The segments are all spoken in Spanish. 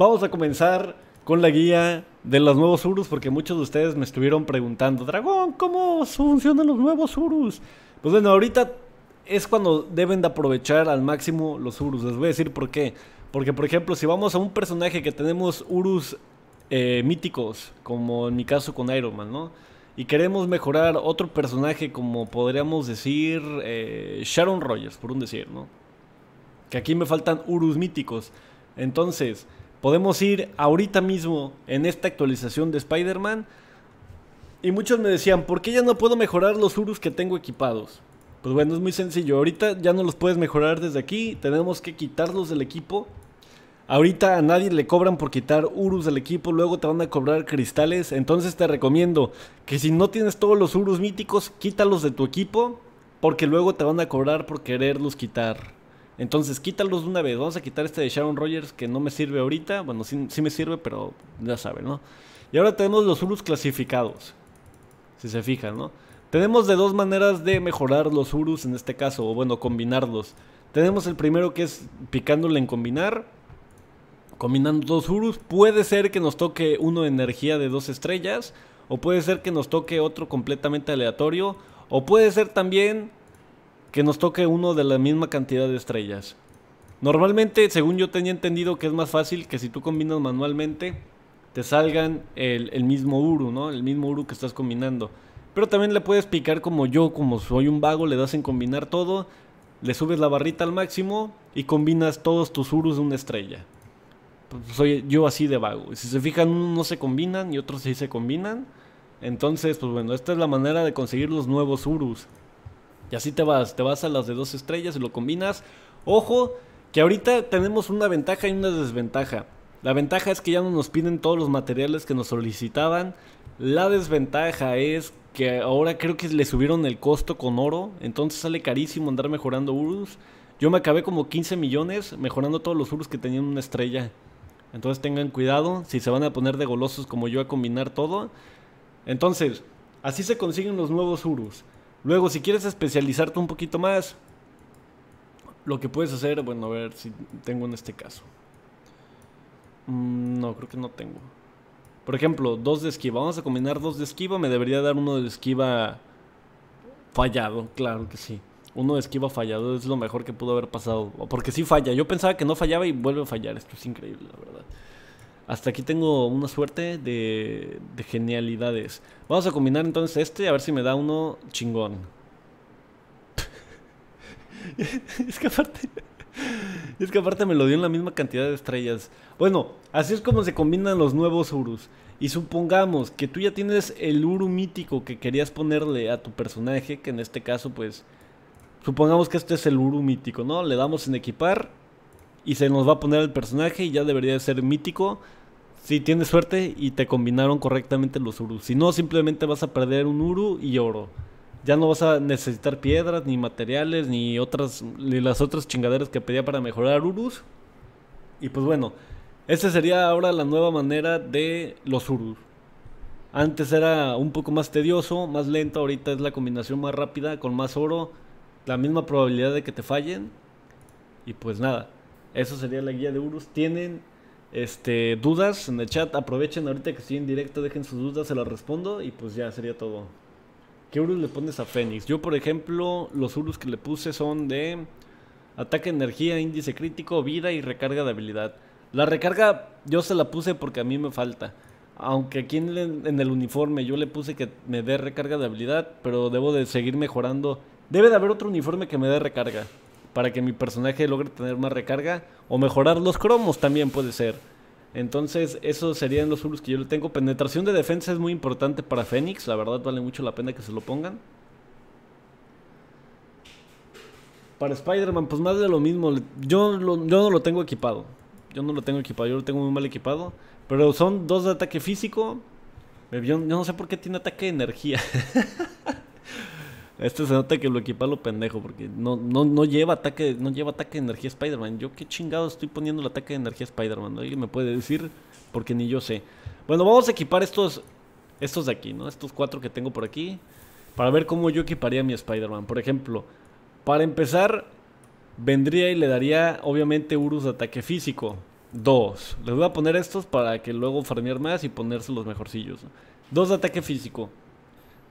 Vamos a comenzar con la guía de los nuevos Urus, porque muchos de ustedes me estuvieron preguntando, Dragón, ¿cómo funcionan los nuevos Urus? Pues bueno, ahorita es cuando deben de aprovechar al máximo los Urus. Les voy a decir por qué. Porque, por ejemplo, si vamos a un personaje que tenemos Urus eh, míticos, como en mi caso con Iron Man, ¿no? Y queremos mejorar otro personaje como podríamos decir eh, Sharon Rogers, por un decir, ¿no? Que aquí me faltan Urus míticos. Entonces, Podemos ir ahorita mismo en esta actualización de Spider-Man. Y muchos me decían, ¿por qué ya no puedo mejorar los Urus que tengo equipados? Pues bueno, es muy sencillo. Ahorita ya no los puedes mejorar desde aquí. Tenemos que quitarlos del equipo. Ahorita a nadie le cobran por quitar Urus del equipo, luego te van a cobrar cristales. Entonces te recomiendo que si no tienes todos los Urus míticos, quítalos de tu equipo, porque luego te van a cobrar por quererlos quitar. Entonces, quítalos de una vez. Vamos a quitar este de Sharon Rogers que no me sirve ahorita. Bueno, sí, me sirve, pero ya saben, ¿no? Y ahora tenemos los Urus clasificados. Si se fijan, ¿no? Tenemos de dos maneras de mejorar los Urus en este caso, o bueno, combinarlos. Tenemos el primero que es picándole en combinar. Combinando dos Urus. Puede ser que nos toque uno de energía de dos estrellas. O puede ser que nos toque otro completamente aleatorio. O puede ser también que nos toque uno de la misma cantidad de estrellas. Normalmente, según yo tenía entendido, que es más fácil que si tú combinas manualmente, te salgan el, mismo Uru, ¿no? El mismo Uru que estás combinando. Pero también le puedes picar como yo, como soy un vago, le das en combinar todo, le subes la barrita al máximo y combinas todos tus Urus de una estrella. Pues soy yo así de vago. Si se fijan, unos no se combinan y otros sí se combinan. Entonces, pues bueno, esta es la manera de conseguir los nuevos Urus. Y así te vas, te vas a las de dos estrellas y lo combinas. Ojo, que ahorita tenemos una ventaja y una desventaja. La ventaja es que ya no nos piden todos los materiales que nos solicitaban. La desventaja es que ahora creo que le subieron el costo con oro. Entonces sale carísimo andar mejorando Urus. Yo me acabé como 15 millones mejorando todos los Urus que tenían una estrella. Entonces tengan cuidado si se van a poner de golosos como yo a combinar todo. Entonces, así se consiguen los nuevos Urus. Luego, si quieres especializarte un poquito más, lo que puedes hacer, bueno, a ver si tengo en este caso. Mm, no, creo que no tengo. Por ejemplo, dos de esquiva. Vamos a combinar dos de esquiva. Me debería dar uno de esquiva fallado, claro que sí. Uno de esquiva fallado es lo mejor que pudo haber pasado. Porque sí falla. Yo pensaba que no fallaba y vuelve a fallar. Esto es increíble, la verdad. Hasta aquí tengo una suerte de, genialidades. Vamos a combinar entonces este a ver si me da uno chingón. es que aparte... Es que aparte me lo dio en la misma cantidad de estrellas. Bueno, así es como se combinan los nuevos Urus. Y supongamos que tú ya tienes el Uru mítico que querías ponerle a tu personaje, que en este caso pues... Supongamos que este es el Uru mítico, ¿no? Le damos en equipar y se nos va a poner el personaje y ya debería ser mítico. Si tienes suerte y te combinaron correctamente los urus. Si no, simplemente vas a perder un uru y oro. Ya no vas a necesitar piedras, ni materiales, ni otras, ni las otras chingaderas que pedía para mejorar urus. Y pues bueno, esa sería ahora la nueva manera de los urus. Antes era un poco más tedioso, más lento, ahorita es la combinación más rápida, con más oro, la misma probabilidad de que te fallen. Y pues nada, eso sería la guía de urus. Tienen este, dudas en el chat, aprovechen ahorita que estoy en directo, dejen sus dudas, se las respondo y pues ya sería todo. ¿Qué urus le pones a Fénix? Yo, por ejemplo, los urus que le puse son de ataque, energía, índice crítico, vida y recarga de habilidad. La recarga yo se la puse porque a mí me falta. Aunque aquí en el uniforme yo le puse que me dé recarga de habilidad, pero debo de seguir mejorando. Debe de haber otro uniforme que me dé recarga para que mi personaje logre tener más recarga o mejorar los cromos también puede ser. Entonces, esos serían los subs que yo le tengo. Penetración de defensa es muy importante para Fénix. La verdad, vale mucho la pena que se lo pongan. Para Spider-Man, pues más de lo mismo. Yo, no lo tengo equipado. Yo no lo tengo equipado. Yo lo tengo muy mal equipado. Pero son dos de ataque físico. yo no sé por qué tiene ataque de energía. Este se nota que lo equipa lo pendejo, porque no, no, no lleva ataque, no lleva ataque de energía Spider-Man. Yo qué chingado estoy poniendo el ataque de energía Spider-Man. Alguien me puede decir, porque ni yo sé. Bueno, vamos a equipar estos, estos de aquí, ¿no? Estos cuatro que tengo por aquí. Para ver cómo yo equiparía mi Spider-Man. Por ejemplo, para empezar, vendría y le daría, obviamente, Urus de ataque físico. Dos. Les voy a poner estos para que luego farmear más y ponerse los mejorcillos. Dos de ataque físico.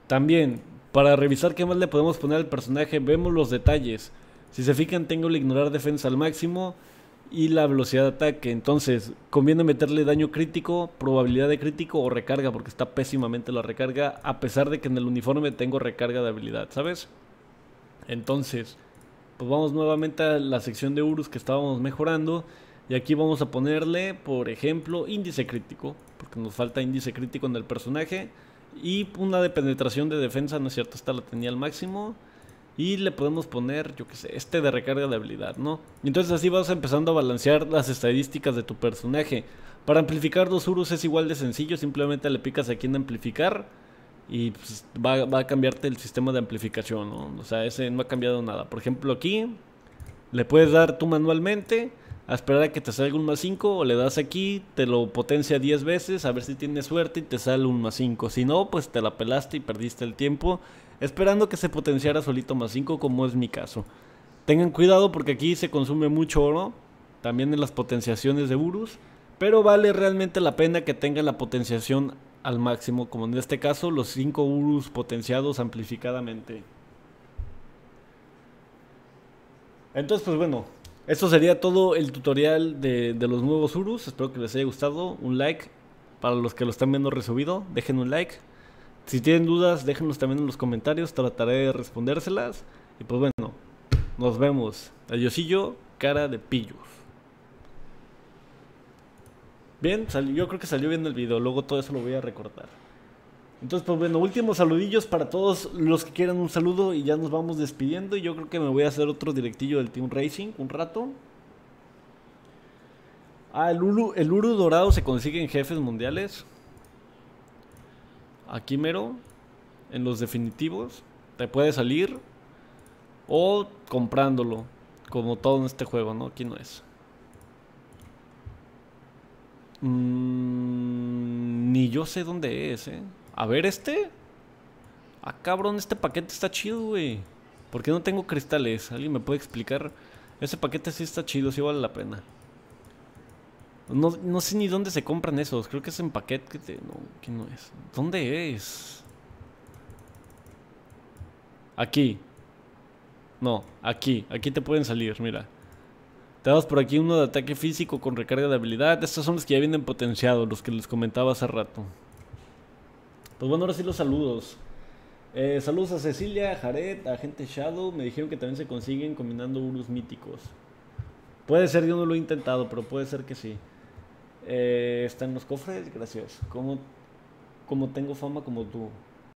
También para revisar qué más le podemos poner al personaje, vemos los detalles. Si se fijan, tengo el ignorar defensa al máximo y la velocidad de ataque. Entonces, conviene meterle daño crítico, probabilidad de crítico o recarga, porque está pésimamente la recarga, a pesar de que en el uniforme tengo recarga de habilidad, ¿sabes? Entonces, pues vamos nuevamente a la sección de Urus que estábamos mejorando. Y aquí vamos a ponerle, por ejemplo, índice crítico, porque nos falta índice crítico en el personaje. Y una de penetración de defensa, ¿no es cierto? Esta la tenía al máximo. Y le podemos poner, yo qué sé, este de recarga de habilidad, ¿no? Y entonces así vas empezando a balancear las estadísticas de tu personaje. Para amplificar dos Urus es igual de sencillo, simplemente le picas aquí en amplificar y pues, va, va, a cambiarte el sistema de amplificación, ¿no? O sea, ese no ha cambiado nada. Por ejemplo, aquí le puedes dar tú manualmente a esperar a que te salga un más 5 o le das aquí, te lo potencia 10 veces, a ver si tienes suerte y te sale un más 5. Si no, pues te la pelaste y perdiste el tiempo esperando que se potenciara solito más 5 como es mi caso. Tengan cuidado porque aquí se consume mucho oro, también en las potenciaciones de Urus, pero vale realmente la pena que tenga la potenciación al máximo, como en este caso los 5 Urus potenciados amplificadamente. Entonces, pues bueno, esto sería todo el tutorial de, los nuevos Urus. Espero que les haya gustado. Un like. Para los que lo están viendo resubido, dejen un like. Si tienen dudas, déjenlos también en los comentarios. Trataré de respondérselas. Y pues bueno, nos vemos. Adiosillo, cara de pillos. Bien, yo creo que salió bien el video. Luego todo eso lo voy a recortar. Entonces, pues bueno, últimos saludillos para todos los que quieran un saludo y ya nos vamos despidiendo. Y yo creo que me voy a hacer otro directillo del Team Racing un rato. Ah, el Uru, el dorado se consigue en jefes mundiales. Aquí mero, en los definitivos. Te puede salir o comprándolo, como todo en este juego, ¿no? Aquí no es. Mm, ni yo sé dónde es, ¿eh? A ver, este. Ah, cabrón, este paquete está chido, güey. ¿Por qué no tengo cristales? ¿Alguien me puede explicar? Ese paquete sí está chido, sí vale la pena. No, sé ni dónde se compran esos. Creo que es en paquete. No, que no es? ¿Dónde es? Aquí. No, aquí. Aquí te pueden salir, mira. Te damos por aquí uno de ataque físico con recarga de habilidad. Estos son los que ya vienen potenciados, los que les comentaba hace rato. Pues bueno, ahora sí los saludos. Eh, saludos a Cecilia, a Jared, a gente Shadow. Me dijeron que también se consiguen combinando Urus míticos. Puede ser, yo no lo he intentado, pero puede ser que sí. Eh, en los cofres, gracias. Como, como tengo fama como tú.